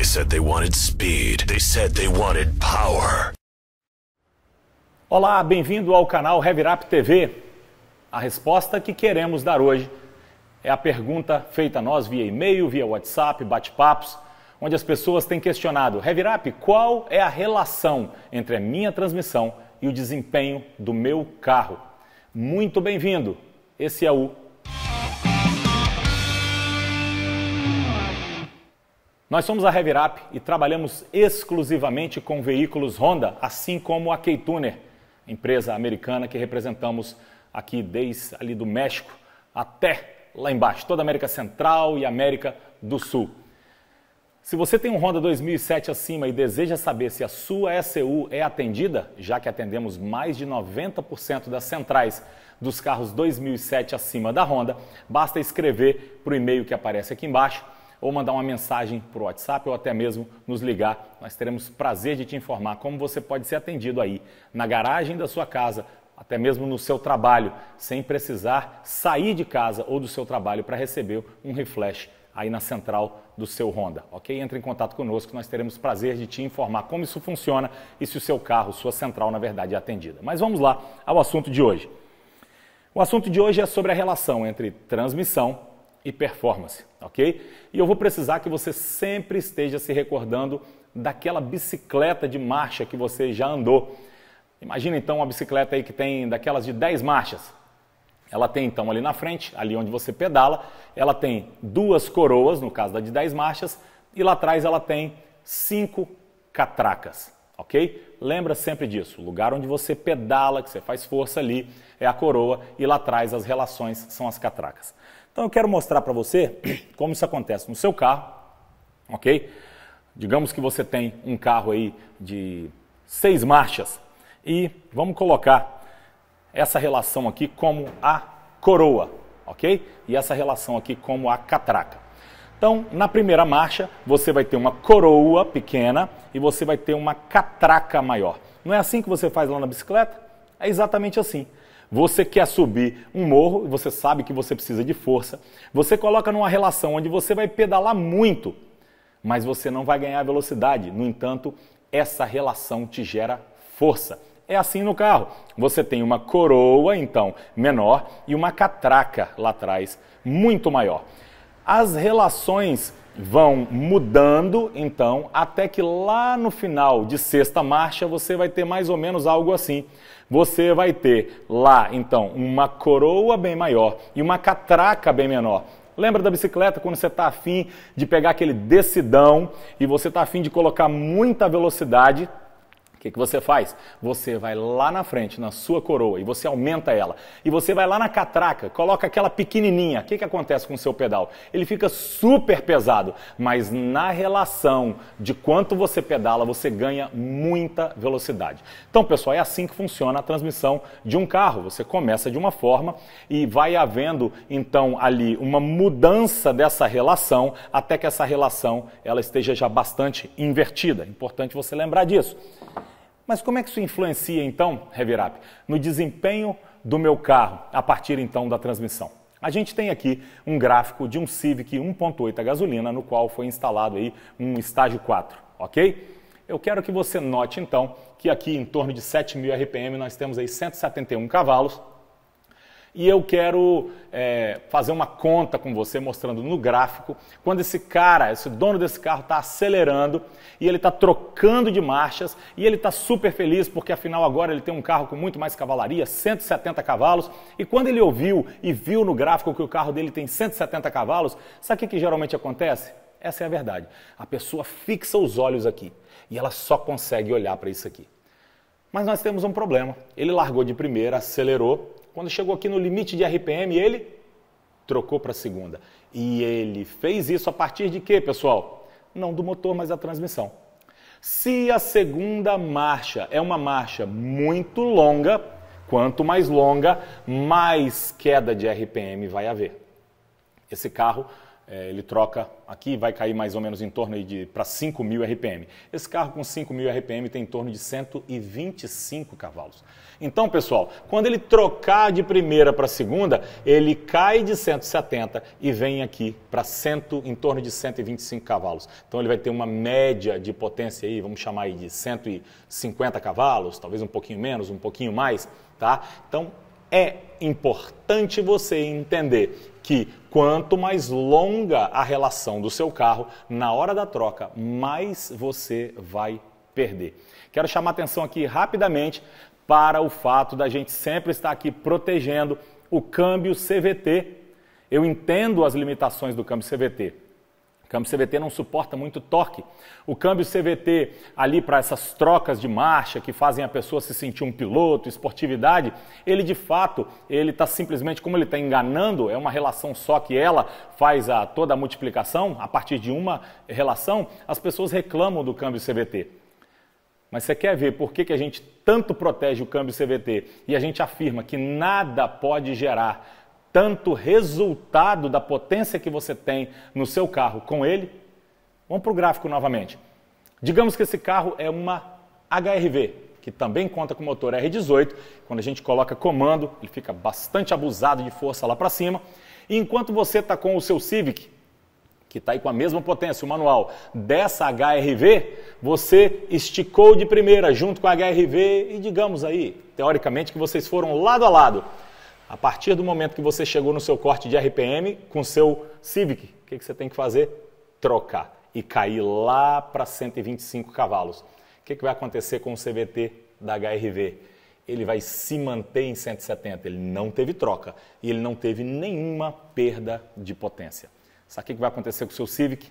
They said they wanted speed. They said they wanted power. Olá, bem-vindo ao canal Revirap TV. A resposta que queremos dar hoje é a pergunta feita a nós via e-mail, via WhatsApp, bate-papos, onde as pessoas têm questionado: Revirap: qual é a relação entre a minha transmissão e o desempenho do meu carro? Muito bem-vindo! Esse é o Nós somos a Revirap e trabalhamos exclusivamente com veículos Honda, assim como a K-Tuner, empresa americana que representamos aqui desde ali do México até lá embaixo, toda a América Central e América do Sul. Se você tem um Honda 2007 acima e deseja saber se a sua SU é atendida, já que atendemos mais de 90% das centrais dos carros 2007 acima da Honda, basta escrever para o e-mail que aparece aqui embaixo ou mandar uma mensagem o WhatsApp ou até mesmo nos ligar. Nós teremos prazer de te informar como você pode ser atendido aí na garagem da sua casa, até mesmo no seu trabalho, sem precisar sair de casa ou do seu trabalho para receber um reflash aí na central do seu Honda, ok? Entre em contato conosco, nós teremos prazer de te informar como isso funciona e se o seu carro, sua central, na verdade, é atendida. Mas vamos lá ao assunto de hoje. O assunto de hoje é sobre a relação entre transmissão e performance, ok? E eu vou precisar que você sempre esteja se recordando daquela bicicleta de marcha que você já andou. Imagina então uma bicicleta aí que tem daquelas de 10 marchas. Ela tem então ali na frente, ali onde você pedala, ela tem duas coroas, no caso da de 10 marchas, e lá atrás ela tem cinco catracas, ok? Lembra sempre disso, o lugar onde você pedala, que você faz força ali, é a coroa e lá atrás as relações são as catracas. Então eu quero mostrar para você como isso acontece no seu carro, ok? Digamos que você tem um carro aí de seis marchas e vamos colocar essa relação aqui como a coroa, ok? E essa relação aqui como a catraca. Então, na primeira marcha, você vai ter uma coroa pequena e você vai ter uma catraca maior. Não é assim que você faz lá na bicicleta? É exatamente assim. Você quer subir um morro, você sabe que você precisa de força. Você coloca numa relação onde você vai pedalar muito, mas você não vai ganhar velocidade. No entanto, essa relação te gera força. É assim no carro. Você tem uma coroa, então, menor e uma catraca lá atrás, muito maior. As relações vão mudando, então, até que lá no final de sexta marcha você vai ter mais ou menos algo assim. Você vai ter lá, então, uma coroa bem maior e uma catraca bem menor. Lembra da bicicleta quando você está afim de pegar aquele decidão e você está afim de colocar muita velocidade? O que, que você faz? Você vai lá na frente, na sua coroa, e você aumenta ela. E você vai lá na catraca, coloca aquela pequenininha. O que, que acontece com o seu pedal? Ele fica super pesado, mas na relação de quanto você pedala, você ganha muita velocidade. Então, pessoal, é assim que funciona a transmissão de um carro. Você começa de uma forma e vai havendo, então, ali uma mudança dessa relação até que essa relação ela esteja já bastante invertida. Importante você lembrar disso. Mas como é que isso influencia então, Revirap, no desempenho do meu carro a partir então da transmissão? A gente tem aqui um gráfico de um Civic 1.8 a gasolina no qual foi instalado aí um estágio 4, ok? Eu quero que você note então que aqui em torno de 7.000 RPM nós temos aí 171 cavalos e eu quero é, fazer uma conta com você mostrando no gráfico quando esse cara, esse dono desse carro está acelerando e ele está trocando de marchas e ele está super feliz porque afinal agora ele tem um carro com muito mais cavalaria, 170 cavalos e quando ele ouviu e viu no gráfico que o carro dele tem 170 cavalos, sabe o que, que geralmente acontece? Essa é a verdade. A pessoa fixa os olhos aqui e ela só consegue olhar para isso aqui. Mas nós temos um problema. Ele largou de primeira, acelerou quando chegou aqui no limite de RPM, ele trocou para a segunda. E ele fez isso a partir de quê, pessoal? Não do motor, mas da transmissão. Se a segunda marcha é uma marcha muito longa, quanto mais longa, mais queda de RPM vai haver. Esse carro é, ele troca aqui vai cair mais ou menos em torno de para 5 mil RPM. Esse carro com 5 mil RPM tem em torno de 125 cavalos. Então, pessoal, quando ele trocar de primeira para segunda, ele cai de 170 e vem aqui para em torno de 125 cavalos. Então, ele vai ter uma média de potência aí, vamos chamar aí de 150 cavalos, talvez um pouquinho menos, um pouquinho mais, tá? Então, é importante você entender que quanto mais longa a relação do seu carro, na hora da troca, mais você vai perder. Quero chamar atenção aqui rapidamente para o fato da gente sempre estar aqui protegendo o câmbio CVT. Eu entendo as limitações do câmbio CVT câmbio CVT não suporta muito torque. O câmbio CVT ali para essas trocas de marcha que fazem a pessoa se sentir um piloto, esportividade, ele de fato, ele está simplesmente, como ele está enganando, é uma relação só que ela faz a, toda a multiplicação, a partir de uma relação, as pessoas reclamam do câmbio CVT. Mas você quer ver por que, que a gente tanto protege o câmbio CVT e a gente afirma que nada pode gerar tanto resultado da potência que você tem no seu carro com ele? Vamos para o gráfico novamente. Digamos que esse carro é uma HRV, que também conta com motor R18. Quando a gente coloca comando, ele fica bastante abusado de força lá para cima. E enquanto você está com o seu Civic, que está aí com a mesma potência, o manual dessa HRV, você esticou de primeira junto com a HRV e digamos aí, teoricamente, que vocês foram lado a lado. A partir do momento que você chegou no seu corte de RPM com seu Civic, o que, que você tem que fazer? Trocar e cair lá para 125 cavalos. O que, que vai acontecer com o CVT da HRV? Ele vai se manter em 170. Ele não teve troca e ele não teve nenhuma perda de potência. Sabe o que, que vai acontecer com o seu Civic?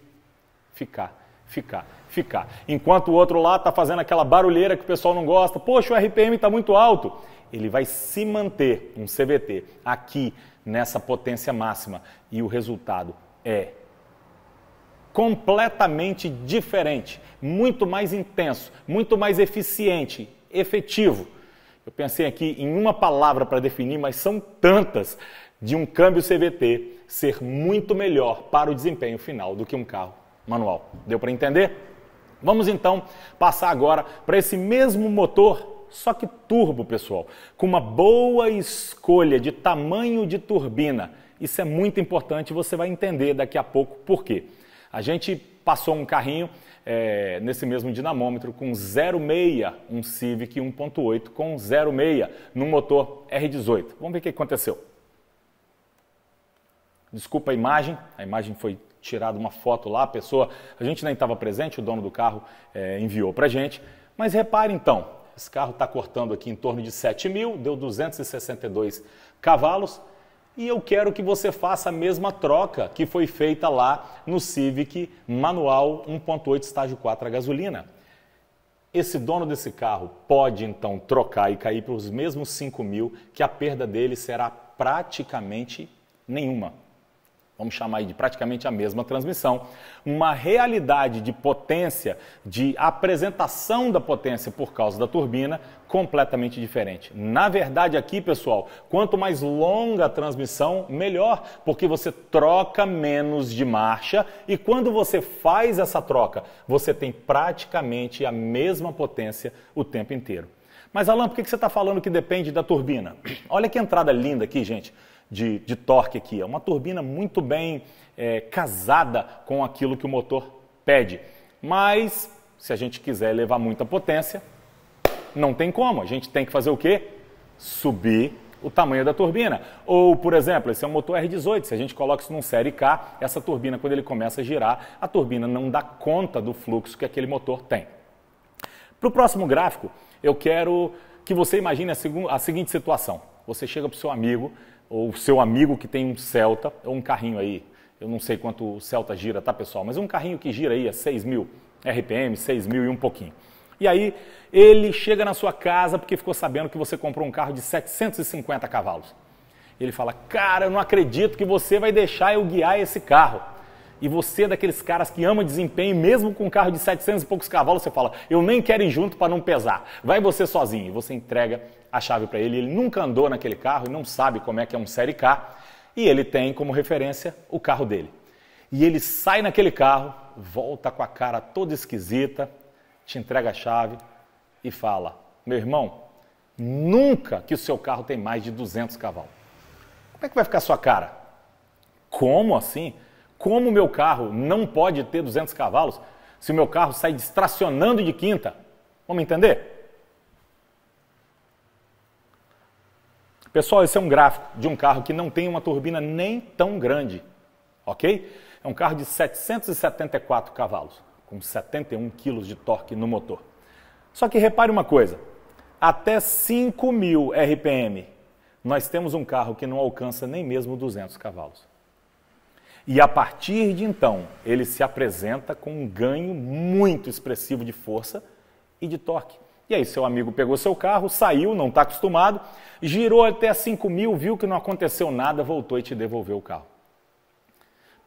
Ficar ficar, ficar. Enquanto o outro lá está fazendo aquela barulheira que o pessoal não gosta, poxa, o RPM está muito alto. Ele vai se manter, um CVT, aqui nessa potência máxima. E o resultado é completamente diferente, muito mais intenso, muito mais eficiente, efetivo. Eu pensei aqui em uma palavra para definir, mas são tantas de um câmbio CVT ser muito melhor para o desempenho final do que um carro manual. Deu para entender? Vamos então passar agora para esse mesmo motor só que turbo, pessoal, com uma boa escolha de tamanho de turbina. Isso é muito importante, você vai entender daqui a pouco por quê. A gente passou um carrinho é, nesse mesmo dinamômetro com 0,6, um Civic 1.8 com 0,6 no motor R18. Vamos ver o que aconteceu. Desculpa a imagem, a imagem foi tirado uma foto lá, a pessoa, a gente nem estava presente, o dono do carro é, enviou para gente. Mas repare então, esse carro está cortando aqui em torno de 7 mil, deu 262 cavalos e eu quero que você faça a mesma troca que foi feita lá no Civic manual 1.8 estágio 4 a gasolina. Esse dono desse carro pode então trocar e cair para os mesmos 5 mil, que a perda dele será praticamente nenhuma vamos chamar de praticamente a mesma transmissão, uma realidade de potência, de apresentação da potência por causa da turbina completamente diferente. Na verdade, aqui, pessoal, quanto mais longa a transmissão, melhor, porque você troca menos de marcha e quando você faz essa troca, você tem praticamente a mesma potência o tempo inteiro. Mas, Alan, por que você está falando que depende da turbina? Olha que entrada linda aqui, gente de, de torque aqui. É uma turbina muito bem é, casada com aquilo que o motor pede. Mas se a gente quiser levar muita potência, não tem como. A gente tem que fazer o quê? Subir o tamanho da turbina. Ou, por exemplo, esse é um motor R18. Se a gente coloca isso num Série K, essa turbina, quando ele começa a girar, a turbina não dá conta do fluxo que aquele motor tem. Para o próximo gráfico, eu quero que você imagine a, a seguinte situação. Você chega para o seu amigo ou seu amigo que tem um Celta, ou um carrinho aí, eu não sei quanto o Celta gira, tá pessoal, mas é um carrinho que gira aí a é 6 mil RPM, 6 mil e um pouquinho. E aí ele chega na sua casa porque ficou sabendo que você comprou um carro de 750 cavalos. Ele fala, cara, eu não acredito que você vai deixar eu guiar esse carro e você é daqueles caras que ama desempenho, mesmo com um carro de 700 e poucos cavalos, você fala, eu nem quero ir junto para não pesar. Vai você sozinho e você entrega a chave para ele. Ele nunca andou naquele carro e não sabe como é que é um Série K e ele tem como referência o carro dele. E ele sai naquele carro, volta com a cara toda esquisita, te entrega a chave e fala, meu irmão, nunca que o seu carro tem mais de 200 cavalos. Como é que vai ficar a sua cara? Como assim? Como o meu carro não pode ter 200 cavalos se o meu carro sai distracionando de quinta? Vamos entender? Pessoal, esse é um gráfico de um carro que não tem uma turbina nem tão grande, ok? É um carro de 774 cavalos, com 71 kg de torque no motor. Só que repare uma coisa, até 5.000 RPM, nós temos um carro que não alcança nem mesmo 200 cavalos. E a partir de então, ele se apresenta com um ganho muito expressivo de força e de torque. E aí, seu amigo pegou seu carro, saiu, não está acostumado, girou até 5 mil, viu que não aconteceu nada, voltou e te devolveu o carro.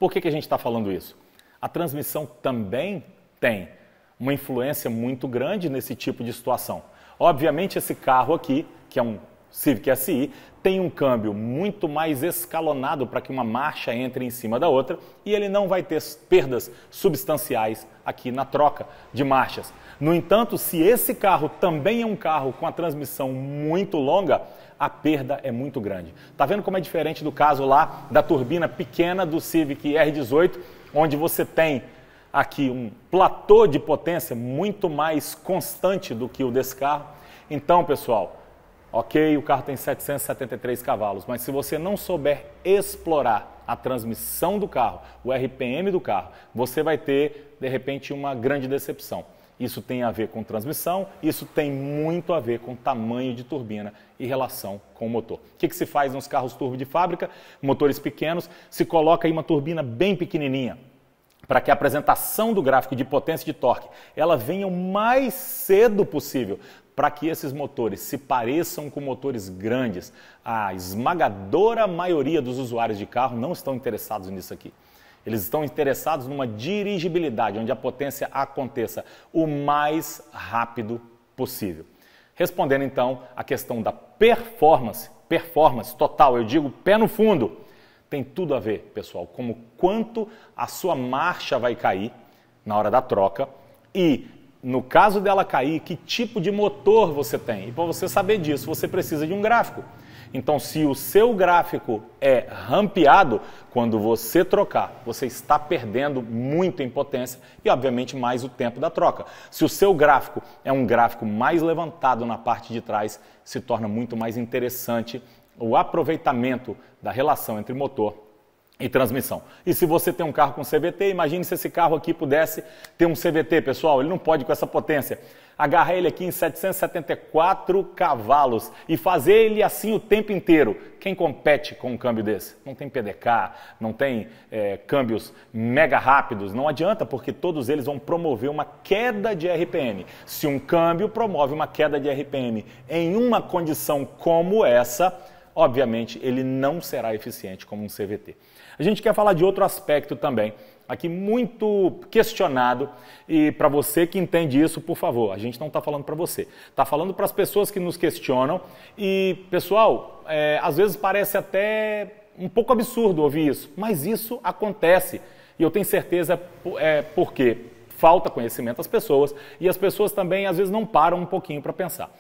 Por que, que a gente está falando isso? A transmissão também tem uma influência muito grande nesse tipo de situação. Obviamente, esse carro aqui, que é um Civic SI tem um câmbio muito mais escalonado para que uma marcha entre em cima da outra e ele não vai ter perdas substanciais aqui na troca de marchas. No entanto, se esse carro também é um carro com a transmissão muito longa, a perda é muito grande. Tá vendo como é diferente do caso lá da turbina pequena do Civic R18, onde você tem aqui um platô de potência muito mais constante do que o desse carro. Então, pessoal, Ok, o carro tem 773 cavalos, mas se você não souber explorar a transmissão do carro, o RPM do carro, você vai ter, de repente, uma grande decepção. Isso tem a ver com transmissão, isso tem muito a ver com tamanho de turbina e relação com o motor. O que, que se faz nos carros turbo de fábrica? Motores pequenos, se coloca aí uma turbina bem pequenininha, para que a apresentação do gráfico de potência de torque ela venha o mais cedo possível para que esses motores se pareçam com motores grandes. A esmagadora maioria dos usuários de carro não estão interessados nisso aqui. Eles estão interessados numa dirigibilidade, onde a potência aconteça o mais rápido possível. Respondendo então à questão da performance, performance total, eu digo pé no fundo, tem tudo a ver, pessoal, como quanto a sua marcha vai cair na hora da troca e no caso dela cair, que tipo de motor você tem. E para você saber disso, você precisa de um gráfico. Então, se o seu gráfico é rampeado, quando você trocar, você está perdendo muito em potência e, obviamente, mais o tempo da troca. Se o seu gráfico é um gráfico mais levantado na parte de trás, se torna muito mais interessante o aproveitamento da relação entre motor e transmissão. E se você tem um carro com CVT, imagine se esse carro aqui pudesse ter um CVT, pessoal, ele não pode com essa potência. Agarrar ele aqui em 774 cavalos e fazer ele assim o tempo inteiro. Quem compete com um câmbio desse? Não tem PDK, não tem é, câmbios mega rápidos, não adianta, porque todos eles vão promover uma queda de RPM. Se um câmbio promove uma queda de RPM em uma condição como essa, obviamente ele não será eficiente como um CVT. A gente quer falar de outro aspecto também, aqui muito questionado, e para você que entende isso, por favor, a gente não está falando para você, está falando para as pessoas que nos questionam. E, pessoal, é, às vezes parece até um pouco absurdo ouvir isso, mas isso acontece. E eu tenho certeza é, porque falta conhecimento às pessoas e as pessoas também às vezes não param um pouquinho para pensar.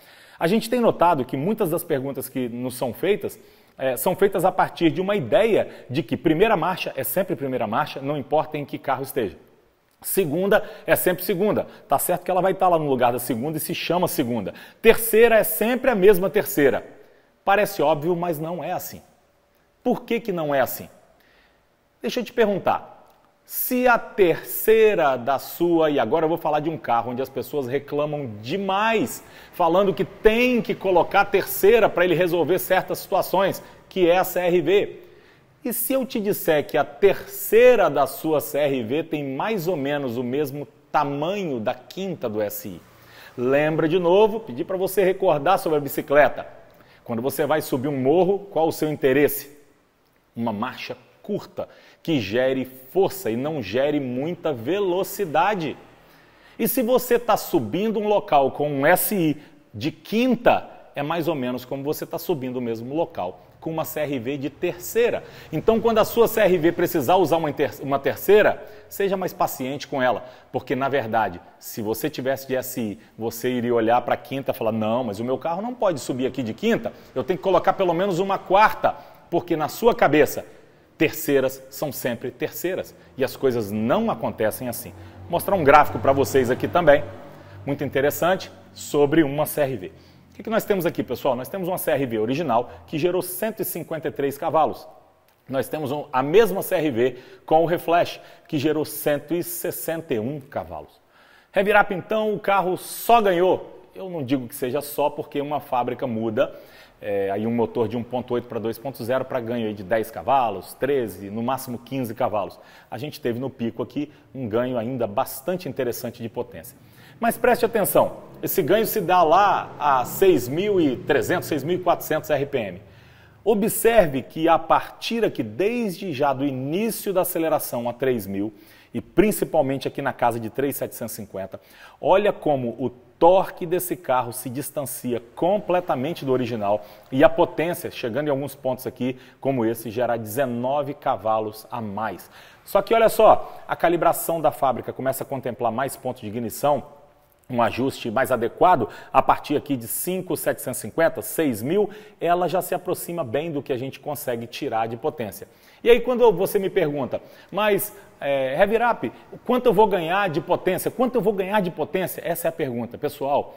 A gente tem notado que muitas das perguntas que nos são feitas é, são feitas a partir de uma ideia de que primeira marcha é sempre primeira marcha, não importa em que carro esteja. Segunda é sempre segunda. Tá certo que ela vai estar tá lá no lugar da segunda e se chama segunda. Terceira é sempre a mesma terceira. Parece óbvio, mas não é assim. Por que, que não é assim? Deixa eu te perguntar. Se a terceira da sua, e agora eu vou falar de um carro onde as pessoas reclamam demais, falando que tem que colocar a terceira para ele resolver certas situações, que é a CRV. E se eu te disser que a terceira da sua CRV tem mais ou menos o mesmo tamanho da quinta do SI? Lembra de novo, pedi para você recordar sobre a bicicleta. Quando você vai subir um morro, qual o seu interesse? Uma marcha curta, que gere força e não gere muita velocidade. E se você está subindo um local com um SI de quinta, é mais ou menos como você está subindo o mesmo local com uma CRV de terceira. Então, quando a sua CRV precisar usar uma, uma terceira, seja mais paciente com ela, porque na verdade, se você tivesse de SI, você iria olhar para a quinta e falar: não, mas o meu carro não pode subir aqui de quinta, eu tenho que colocar pelo menos uma quarta, porque na sua cabeça Terceiras são sempre terceiras e as coisas não acontecem assim. Vou mostrar um gráfico para vocês aqui também, muito interessante, sobre uma CRV. O que, que nós temos aqui, pessoal? Nós temos uma CRV original que gerou 153 cavalos. Nós temos a mesma CRV com o Reflash, que gerou 161 cavalos. Revirar, então, o carro só ganhou. Eu não digo que seja só, porque uma fábrica muda é, aí um motor de 1.8 para 2.0 para ganho de 10 cavalos, 13, no máximo 15 cavalos. A gente teve no pico aqui um ganho ainda bastante interessante de potência. Mas preste atenção, esse ganho se dá lá a 6.300, 6.400 RPM. Observe que a partir aqui, desde já do início da aceleração a 3.000 e principalmente aqui na casa de 3.750, olha como o torque desse carro se distancia completamente do original e a potência, chegando em alguns pontos aqui, como esse, gera 19 cavalos a mais. Só que olha só, a calibração da fábrica começa a contemplar mais pontos de ignição um ajuste mais adequado, a partir aqui de 5,750, 6 mil, ela já se aproxima bem do que a gente consegue tirar de potência. E aí quando você me pergunta, mas é, Rap, quanto eu vou ganhar de potência? Quanto eu vou ganhar de potência? Essa é a pergunta. Pessoal,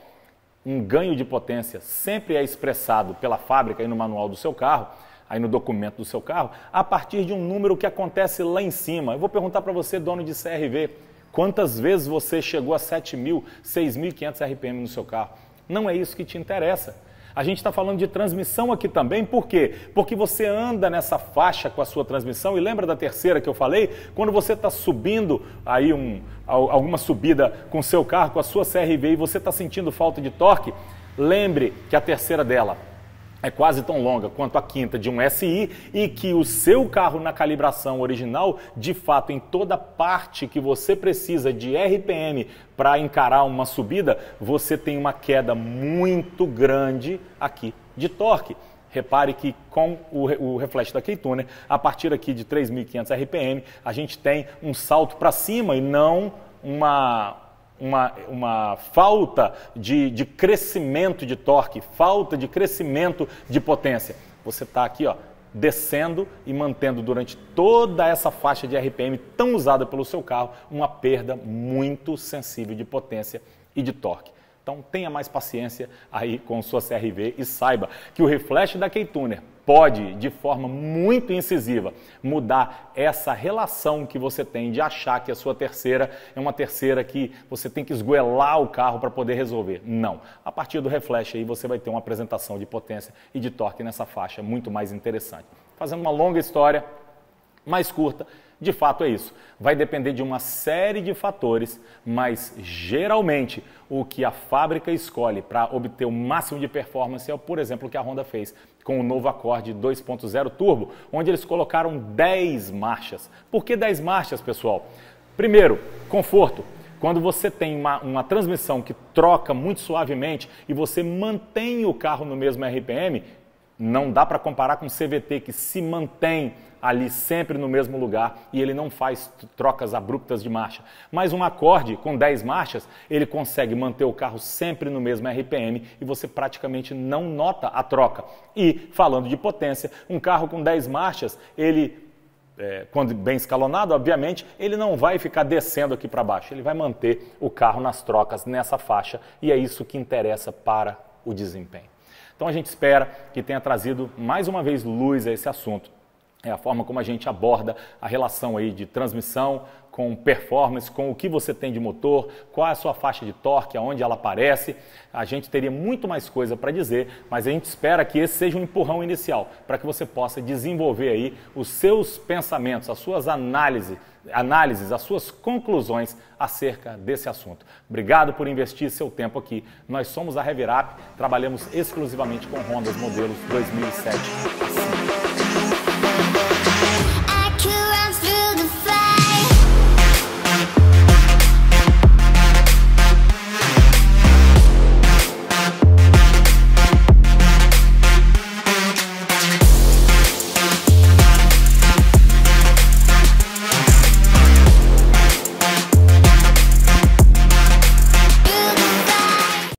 um ganho de potência sempre é expressado pela fábrica e no manual do seu carro, aí no documento do seu carro, a partir de um número que acontece lá em cima. Eu vou perguntar para você, dono de CRV, Quantas vezes você chegou a 7.000, 6.500 RPM no seu carro? Não é isso que te interessa. A gente está falando de transmissão aqui também, por quê? Porque você anda nessa faixa com a sua transmissão, e lembra da terceira que eu falei? Quando você está subindo aí um, alguma subida com o seu carro, com a sua CRV, e você está sentindo falta de torque, lembre que a terceira dela é quase tão longa quanto a quinta de um SI e que o seu carro na calibração original, de fato, em toda parte que você precisa de RPM para encarar uma subida, você tem uma queda muito grande aqui de torque. Repare que com o, o reflexo da K-Tuner, a partir aqui de 3.500 RPM, a gente tem um salto para cima e não uma, uma, uma falta de, de crescimento de torque, falta de crescimento de potência. Você está aqui, ó, descendo e mantendo durante toda essa faixa de RPM tão usada pelo seu carro uma perda muito sensível de potência e de torque. Então tenha mais paciência aí com sua CRV e saiba que o reflexo da K-Tuner pode, de forma muito incisiva, mudar essa relação que você tem de achar que a sua terceira é uma terceira que você tem que esguelar o carro para poder resolver. Não. A partir do reflexo aí você vai ter uma apresentação de potência e de torque nessa faixa muito mais interessante. Fazendo uma longa história mais curta, de fato é isso. Vai depender de uma série de fatores, mas geralmente o que a fábrica escolhe para obter o máximo de performance é, por exemplo, o que a Honda fez com o novo Accord 2.0 Turbo, onde eles colocaram 10 marchas. Por que 10 marchas, pessoal? Primeiro, conforto. Quando você tem uma, uma, transmissão que troca muito suavemente e você mantém o carro no mesmo RPM, não dá para comparar com o CVT, que se mantém ali sempre no mesmo lugar e ele não faz trocas abruptas de marcha. Mas um acorde com 10 marchas, ele consegue manter o carro sempre no mesmo RPM e você praticamente não nota a troca. E, falando de potência, um carro com 10 marchas, ele é, quando bem escalonado, obviamente, ele não vai ficar descendo aqui para baixo, ele vai manter o carro nas trocas nessa faixa e é isso que interessa para o desempenho. Então a gente espera que tenha trazido mais uma vez luz a esse assunto. É a forma como a gente aborda a relação aí de transmissão, com performance, com o que você tem de motor, qual é a sua faixa de torque, aonde ela aparece. A gente teria muito mais coisa para dizer, mas a gente espera que esse seja um empurrão inicial para que você possa desenvolver aí os seus pensamentos, as suas análises, análises, as suas conclusões acerca desse assunto. Obrigado por investir seu tempo aqui. Nós somos a Revirap, trabalhamos exclusivamente com Hondas modelos 2007